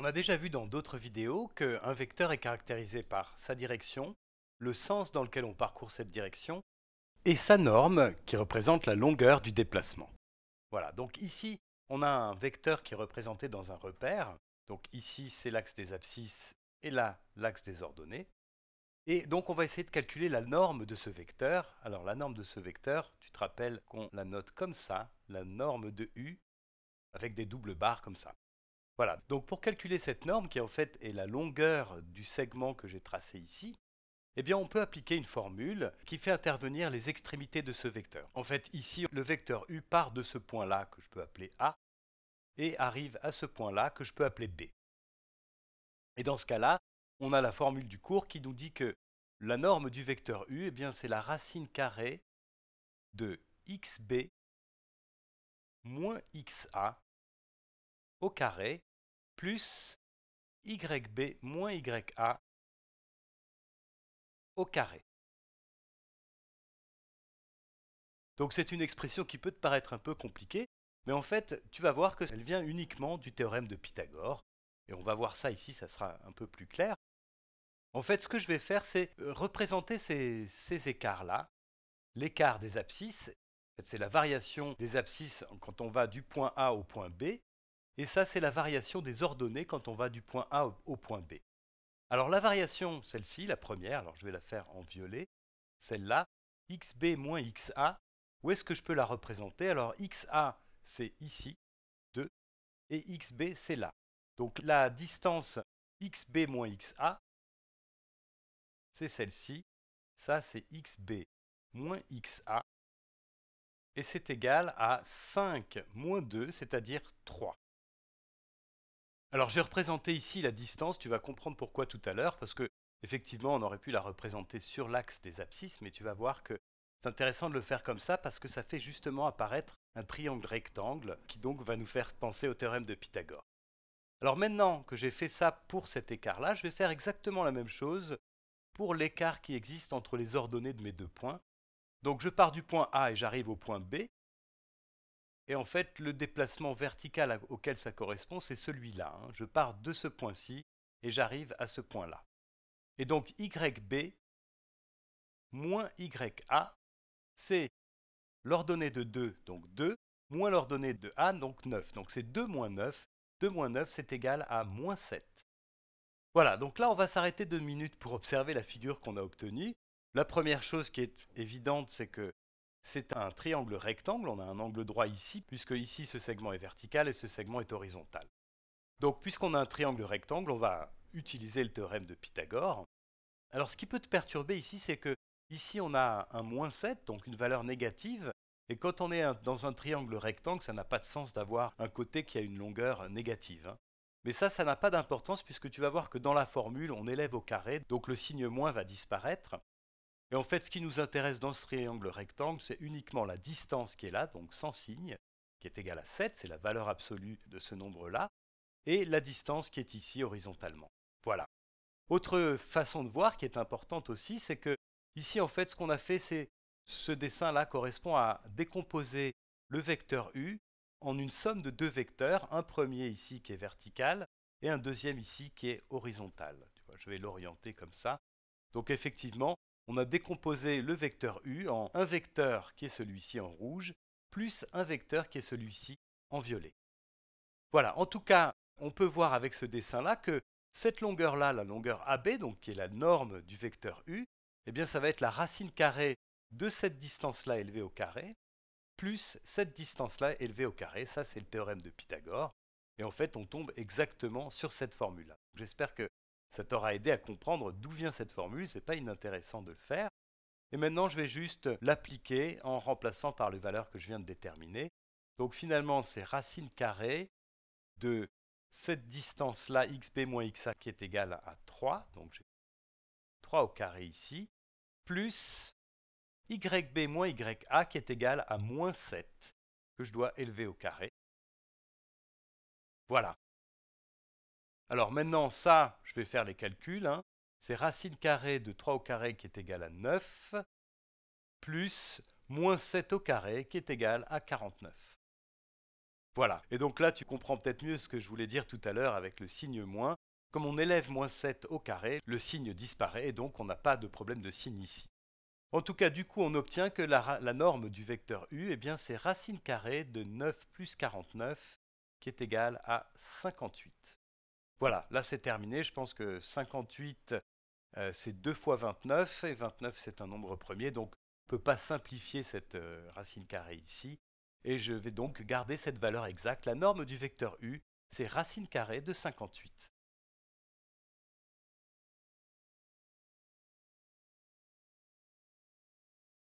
On a déjà vu dans d'autres vidéos qu'un vecteur est caractérisé par sa direction, le sens dans lequel on parcourt cette direction, et sa norme qui représente la longueur du déplacement. Voilà, donc ici, on a un vecteur qui est représenté dans un repère. Donc ici, c'est l'axe des abscisses et là, l'axe des ordonnées. Et donc, on va essayer de calculer la norme de ce vecteur. Alors, la norme de ce vecteur, tu te rappelles qu'on la note comme ça, la norme de U, avec des doubles barres comme ça. Voilà, donc pour calculer cette norme, qui en fait est la longueur du segment que j'ai tracé ici, eh bien on peut appliquer une formule qui fait intervenir les extrémités de ce vecteur. En fait, ici, le vecteur U part de ce point-là, que je peux appeler A, et arrive à ce point-là, que je peux appeler B. Et dans ce cas-là, on a la formule du cours qui nous dit que la norme du vecteur U, eh c'est la racine carrée de xb moins xa au carré plus YB moins YA au carré. Donc c'est une expression qui peut te paraître un peu compliquée, mais en fait, tu vas voir qu'elle vient uniquement du théorème de Pythagore, et on va voir ça ici, ça sera un peu plus clair. En fait, ce que je vais faire, c'est euh, représenter ces, écarts-là, l'écart des abscisses, c'est la variation des abscisses quand on va du point A au point B, et ça, c'est la variation des ordonnées quand on va du point A au point B. Alors la variation, celle-ci, la première, alors je vais la faire en violet, celle-là, xb moins xa, où est-ce que je peux la représenter Alors xa, c'est ici, 2, et xb, c'est là. Donc la distance xb moins xa, c'est celle-ci, ça c'est xb moins xa, et c'est égal à 5 moins 2, c'est-à-dire 3. Alors j'ai représenté ici la distance, tu vas comprendre pourquoi tout à l'heure, parce que effectivement on aurait pu la représenter sur l'axe des abscisses, mais tu vas voir que c'est intéressant de le faire comme ça parce que ça fait justement apparaître un triangle rectangle qui donc va nous faire penser au théorème de Pythagore. Alors maintenant que j'ai fait ça pour cet écart-là, je vais faire exactement la même chose pour l'écart qui existe entre les ordonnées de mes deux points. Donc je pars du point A et j'arrive au point B. Et en fait, le déplacement vertical auquel ça correspond, c'est celui-là. Hein. Je pars de ce point-ci et j'arrive à ce point-là. Et donc YB moins YA, c'est l'ordonnée de 2, donc 2, moins l'ordonnée de A, donc 9. Donc c'est 2 moins 9. 2 moins 9, c'est égal à moins 7. Voilà, donc là, on va s'arrêter deux minutes pour observer la figure qu'on a obtenue. La première chose qui est évidente, c'est que c'est un triangle rectangle, on a un angle droit ici, puisque ici ce segment est vertical et ce segment est horizontal. Donc puisqu'on a un triangle rectangle, on va utiliser le théorème de Pythagore. Alors ce qui peut te perturber ici, c'est que ici on a un moins 7, donc une valeur négative, et quand on est dans un triangle rectangle, ça n'a pas de sens d'avoir un côté qui a une longueur négative. Hein. Mais ça, ça n'a pas d'importance puisque tu vas voir que dans la formule, on élève au carré, donc le signe moins va disparaître. Et en fait, ce qui nous intéresse dans ce triangle rectangle, c'est uniquement la distance qui est là, donc sans signe, qui est égale à 7, c'est la valeur absolue de ce nombre-là, et la distance qui est ici horizontalement. Voilà. Autre façon de voir qui est importante aussi, c'est que ici, en fait, ce qu'on a fait, c'est ce dessin-là correspond à décomposer le vecteur U en une somme de deux vecteurs, un premier ici qui est vertical et un deuxième ici qui est horizontal. je vais l'orienter comme ça. Donc effectivement, on a décomposé le vecteur U en un vecteur qui est celui-ci en rouge, plus un vecteur qui est celui-ci en violet. Voilà, en tout cas, on peut voir avec ce dessin-là que cette longueur-là, la longueur AB, donc qui est la norme du vecteur U, eh bien ça va être la racine carrée de cette distance-là élevée au carré, plus cette distance-là élevée au carré, ça c'est le théorème de Pythagore, et en fait on tombe exactement sur cette formule-là. J'espère que ça t'aura aidé à comprendre d'où vient cette formule, ce n'est pas inintéressant de le faire. Et maintenant, je vais juste l'appliquer en remplaçant par les valeurs que je viens de déterminer. Donc finalement, c'est racine carrée de cette distance-là, xb moins xa, qui est égale à 3, donc j'ai 3 au carré ici, plus yb moins ya, qui est égal à moins 7, que je dois élever au carré. Voilà. Alors maintenant, ça, je vais faire les calculs. Hein. C'est racine carrée de 3 au carré qui est égal à 9, plus moins 7 au carré qui est égal à 49. Voilà. Et donc là, tu comprends peut-être mieux ce que je voulais dire tout à l'heure avec le signe moins. Comme on élève moins 7 au carré, le signe disparaît et donc on n'a pas de problème de signe ici. En tout cas, du coup, on obtient que la, norme du vecteur u, eh bien, c'est racine carrée de 9 plus 49 qui est égal à 58. Voilà, là c'est terminé. Je pense que 58, euh, c'est 2 fois 29, et 29 c'est un nombre premier, donc on ne peut pas simplifier cette euh, racine carrée ici. Et je vais donc garder cette valeur exacte. La norme du vecteur U, c'est racine carrée de 58.